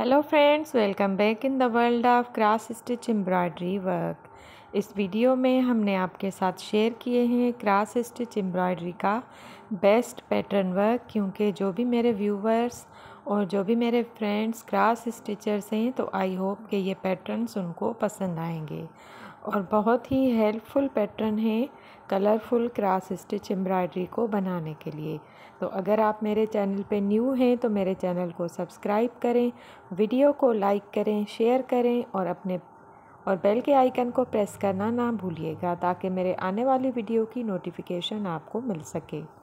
hello friends welcome back in the world of cross stitch embroidery work इस video में हमने आपके साथ शेयर किए हैं क्रास स्टिच एम्ब्रॉयडरी का बेस्ट पैटर्न वर्क क्योंकि जो भी मेरे व्यूवर्स और जो भी मेरे फ्रेंड्स क्रास स्टिचर्स हैं तो आई होप कि ये पैटर्न्स उनको पसंद आएंगे और बहुत ही हेल्पफुल पैटर्न हैं कलरफुल क्रास स्टिच एम्ब्रॉयडरी को बनाने के लिए तो अगर आप मेरे चैनल पे न्यू हैं तो मेरे चैनल को सब्सक्राइब करें वीडियो को लाइक करें शेयर करें और अपने और बेल के आइकन को प्रेस करना ना भूलिएगा ताकि मेरे आने वाली वीडियो की नोटिफिकेशन आपको मिल सके